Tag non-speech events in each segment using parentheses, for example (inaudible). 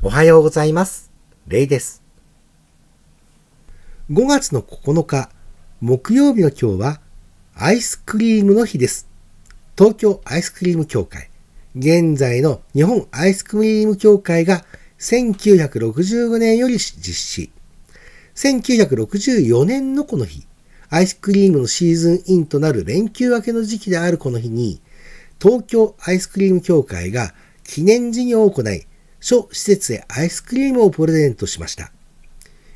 おはようございます。レイです。5月の9日、木曜日の今日は、アイスクリームの日です。東京アイスクリーム協会、現在の日本アイスクリーム協会が1965年より実施。1964年のこの日、アイスクリームのシーズンインとなる連休明けの時期であるこの日に、東京アイスクリーム協会が記念事業を行い、諸施設へアイスクリームをプレゼントしました。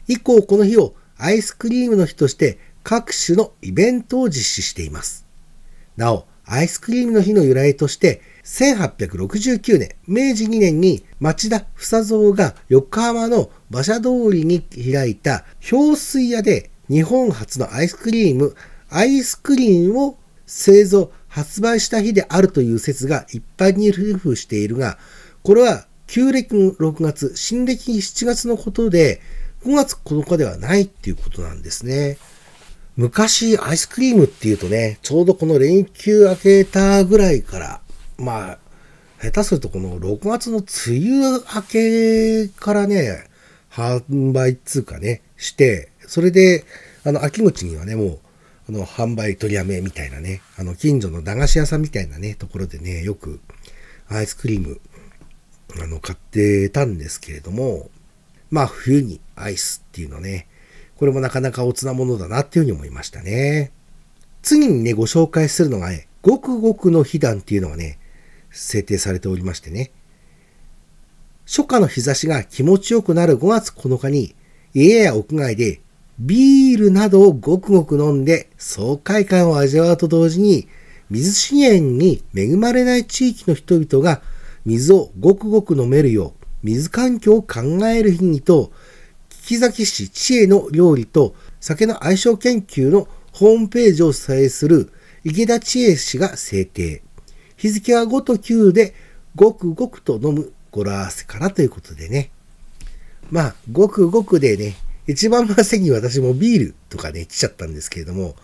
以降、この日をアイスクリームの日として各種のイベントを実施しています。なお、アイスクリームの日の由来として、1869年、明治2年に町田房蔵が横浜の馬車通りに開いた氷水屋で日本初のアイスクリーム、アイスクリーンを製造、発売した日であるという説が一般に流布しているが、これは旧暦6月、新暦7月のことで、5月9日ではないっていうことなんですね。昔、アイスクリームっていうとね、ちょうどこの連休明けたぐらいから、まあ、下手するとこの6月の梅雨明けからね、販売通貨ね、して、それで、あの、秋口にはね、もう、あの、販売取りやめみたいなね、あの、近所の駄菓子屋さんみたいなね、ところでね、よく、アイスクリームあの、買ってたんですけれども、まあ、冬にアイスっていうのね、これもなかなかおつなものだなっていうふうに思いましたね。次にね、ご紹介するのがね、ごくごくの被弾っていうのがね、制定されておりましてね。初夏の日差しが気持ちよくなる5月9日に、家や屋外でビールなどをごくごく飲んで爽快感を味わうと同時に、水資源に恵まれない地域の人々が水をごくごく飲めるよう、水環境を考える日にと、木崎市知恵の料理と酒の相性研究のホームページを主催する池田知恵氏が制定。日付は5と9で、ごくごくと飲む語呂合わせからということでね。まあ、ごくごくでね、一番まさに私もビールとかね、来ちゃったんですけれども、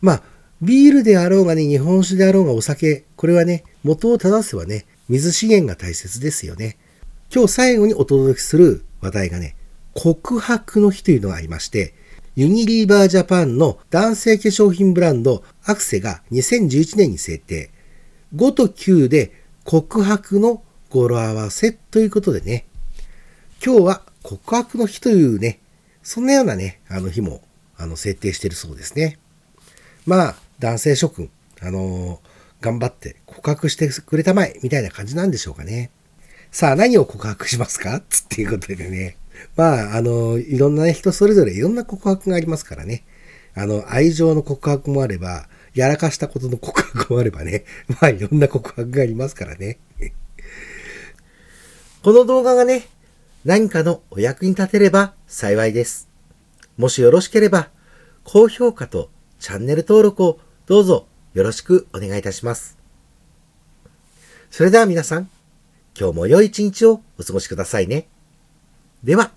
まあ、ビールであろうがね、日本酒であろうがお酒、これはね、元を正せばね、水資源が大切ですよね。今日最後にお届けする話題がね、告白の日というのがありまして、ユニリーバージャパンの男性化粧品ブランドアクセが2011年に制定。5と9で告白の語呂合わせということでね、今日は告白の日というね、そんなようなね、あの日も、あの、設定してるそうですね。まあ、男性諸君、あのー頑張って告白してくれたまえ、みたいな感じなんでしょうかね。さあ、何を告白しますか (laughs) つっていうことでね。まあ、あの、いろんな、人それぞれいろんな告白がありますからね。あの、愛情の告白もあれば、やらかしたことの告白もあればね。(laughs) まあ、いろんな告白がありますからね。(laughs) この動画がね、何かのお役に立てれば幸いです。もしよろしければ、高評価とチャンネル登録をどうぞよろしくお願いいたします。それでは皆さん、今日も良い一日をお過ごしくださいね。では。